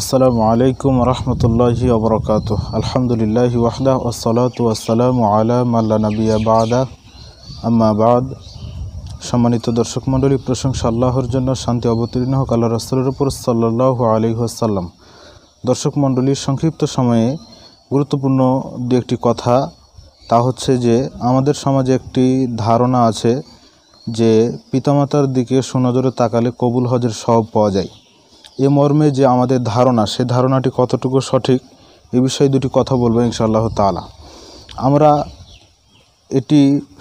আসসালামু আলাইকুম রহমতুল্লাহ আবরকাত আলহামদুলিল্লাহ ওয়াহদা ওসলাত ওয়াসালাম আলা মাল্লা নবিয়া বাদা আম্মা সম্মানিত দর্শক মণ্ডলী প্রশংসা আল্লাহর জন্য শান্তি অবতীর্ণ হোক আল্লাহ রসলের উপর সাল্লাহ আসাল্লাম দর্শক মণ্ডলীর সংক্ষিপ্ত সময়ে গুরুত্বপূর্ণ দু একটি কথা তা হচ্ছে যে আমাদের সমাজে একটি ধারণা আছে যে পিতামাতার দিকে সুনজরে তাকালে কবুল হজের সব পাওয়া যায় এ মর্মে যে আমাদের ধারণা সে ধারণাটি কতটুকু সঠিক এ বিষয়ে দুটি কথা বলবো ইনশাআল্লাহ তালা আমরা এটি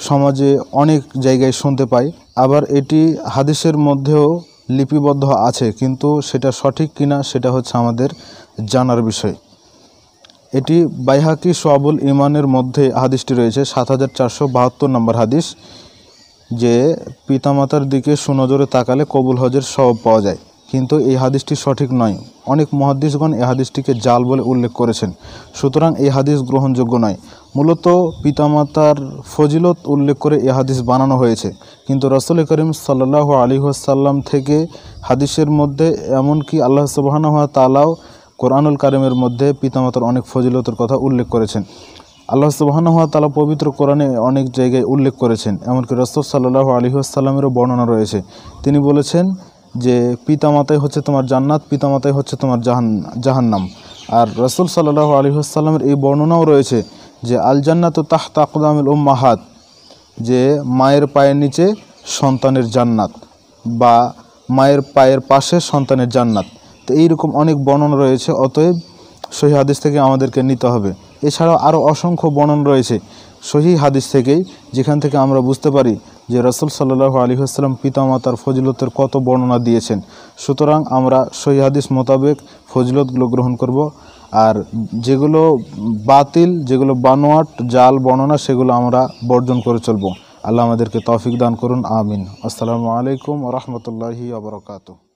সমাজে অনেক জায়গায় শুনতে পাই আবার এটি হাদিসের মধ্যেও লিপিবদ্ধ আছে কিন্তু সেটা সঠিক কিনা সেটা হচ্ছে আমাদের জানার বিষয় এটি বাইহাকি সোয়াবুল ইমানের মধ্যে হাদিসটি রয়েছে সাত হাজার চারশো বাহাত্তর নম্বর হাদিস যে পিতামাতার দিকে সুনজরে তাকালে কবুল হজের সব পাওয়া যায় কিন্তু এই হাদিসটি সঠিক নয় অনেক মহাদিসগণ এই হাদিসটিকে জাল বলে উল্লেখ করেছেন সুতরাং এই হাদিস গ্রহণযোগ্য নয় মূলত পিতামাতার ফজিলত উল্লেখ করে এ হাদিস বানানো হয়েছে কিন্তু রসুল করিম সাল্লাহ আলিহাসাল্লাম থেকে হাদিসের মধ্যে এমনকি আল্লাহ সুবাহানহ তালাও কোরআনুল কারিমের মধ্যে পিতামাতার অনেক ফজিলতের কথা উল্লেখ করেছেন আল্লাহ সুবাহানহা তালা পবিত্র কোরআনে অনেক জায়গায় উল্লেখ করেছেন এমনকি রসুল সাল্লাহ আলিহাসাল্লামেরও বর্ণনা রয়েছে তিনি বলেছেন যে পিতামাতাই হচ্ছে তোমার জান্নাত পিতামাতাই হচ্ছে তোমার জাহান জাহান্নাম আর রসুল সাল্লাহ আলী আসসালামের এই বর্ণনাও রয়েছে যে আল জান্নাত তাহত ও উম্মাহাত যে মায়ের পায়ের নিচে সন্তানের জান্নাত বা মায়ের পায়ের পাশে সন্তানের জান্নাত তো এইরকম অনেক বর্ণন রয়েছে অতএব সহি হাদিস থেকে আমাদেরকে নিতে হবে এছাড়াও আরও অসংখ্য বর্ণন রয়েছে সহি হাদিস থেকেই যেখান থেকে আমরা বুঝতে পারি যে রসুল সাল্লাহ আলী আসসালাম পিতামাতার ফজিলতের কত বর্ণনা দিয়েছেন সুতরাং আমরা সহিহাদিস মোতাবেক ফজিলতগুলো গ্রহণ করব আর যেগুলো বাতিল যেগুলো বানোয়াট জাল বর্ণনা সেগুলো আমরা বর্জন করে চলব আল্লাহ আমাদেরকে তৌফিক দান করুন আমিন আসসালামু আলাইকুম রহমতুল্লাহি আবরকাতু